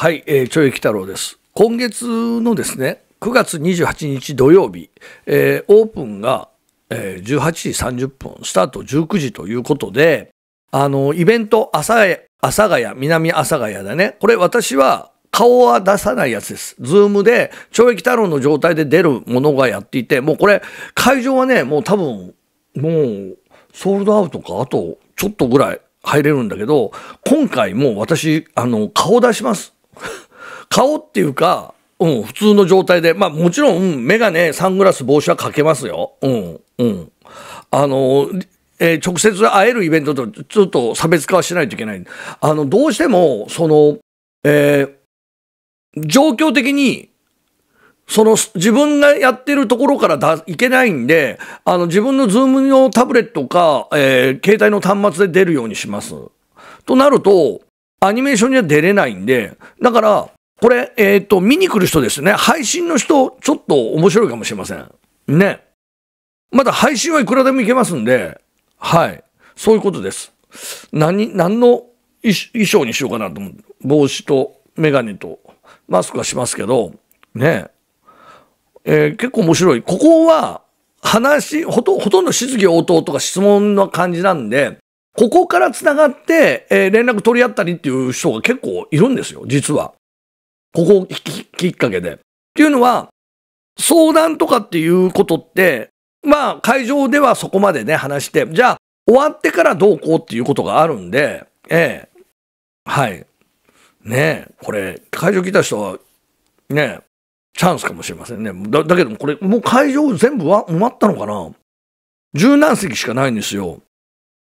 はい、えー、ちょい太郎です。今月のですね、9月28日土曜日、えー、オープンが、えー、18時30分、スタート19時ということで、あの、イベント、阿佐ヶ谷、南阿佐ヶ谷だね。これ私は顔は出さないやつです。ズームで、懲役太郎の状態で出るものがやっていて、もうこれ、会場はね、もう多分、もう、ソールドアウトか、あと、ちょっとぐらい入れるんだけど、今回もう私、あの、顔出します。顔っていうか、うん、普通の状態で、まあもちろん、メガネ、サングラス、帽子はかけますよ。うん、うん。あの、えー、直接会えるイベントとちょっと差別化はしないといけない。あの、どうしても、その、えー、状況的に、その自分がやってるところからだいけないんで、あの自分のズームのタブレットか、えー、携帯の端末で出るようにします。となると、アニメーションには出れないんで、だから、これ、えっ、ー、と、見に来る人ですね。配信の人、ちょっと面白いかもしれません。ね。まだ配信はいくらでもいけますんで、はい。そういうことです。何、何の衣装にしようかなと思う。帽子とメガネとマスクはしますけど、ね。えー、結構面白い。ここは、話、ほと、ほとんど質疑応答とか質問の感じなんで、ここから繋がって、えー、連絡取り合ったりっていう人が結構いるんですよ、実は。ここきっかけで。っていうのは、相談とかっていうことって、まあ会場ではそこまでね、話して、じゃあ終わってからどうこうっていうことがあるんで、ええはい。ねえ、これ、会場来た人は、ねえ、チャンスかもしれませんね。だ、だけどもこれ、もう会場全部は埋まったのかな十何席しかないんですよ。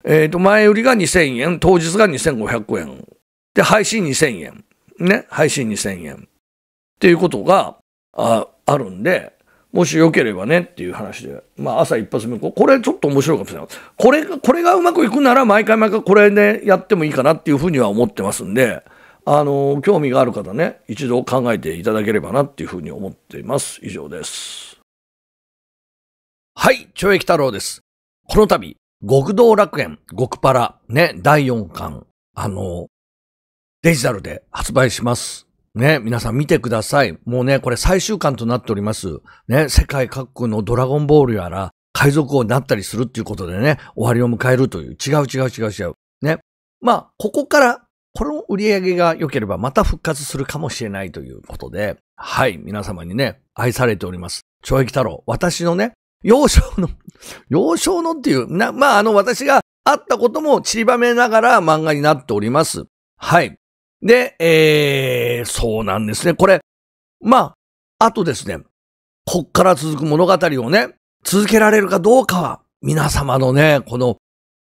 えっ、ー、と、前売りが2000円、当日が2500円。で、配信2000円。ね、配信2000円。っていうことがああるんで、もしよければねっていう話で、まあ朝一発目、これちょっと面白いかもしれない。これが、これがうまくいくなら毎回毎回これで、ね、やってもいいかなっていうふうには思ってますんで、あの、興味がある方ね、一度考えていただければなっていうふうに思っています。以上です。はい、懲役太郎です。この度、極道楽園、極パラ、ね、第4巻、あの、デジタルで発売します。ね、皆さん見てください。もうね、これ最終巻となっております。ね、世界各国のドラゴンボールやら、海賊王になったりするっていうことでね、終わりを迎えるという、違う違う違う違う。ね。まあ、ここから、この売り上げが良ければまた復活するかもしれないということで、はい、皆様にね、愛されております。懲役太郎、私のね、幼少の幼少のっていう、な、まあ、あの、私があったことも散りばめながら漫画になっております。はい。で、えー、そうなんですね。これ、まあ、あとですね、こっから続く物語をね、続けられるかどうかは、皆様のね、この、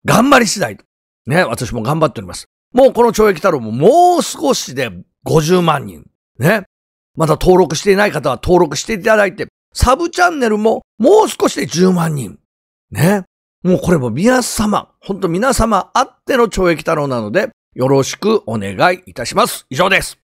頑張り次第と。ね、私も頑張っております。もうこの懲役太郎ももう少しで50万人。ね。まだ登録していない方は登録していただいて、サブチャンネルももう少しで10万人。ね。もうこれも皆様、ほんと皆様あっての懲役太郎なので、よろしくお願いいたします。以上です。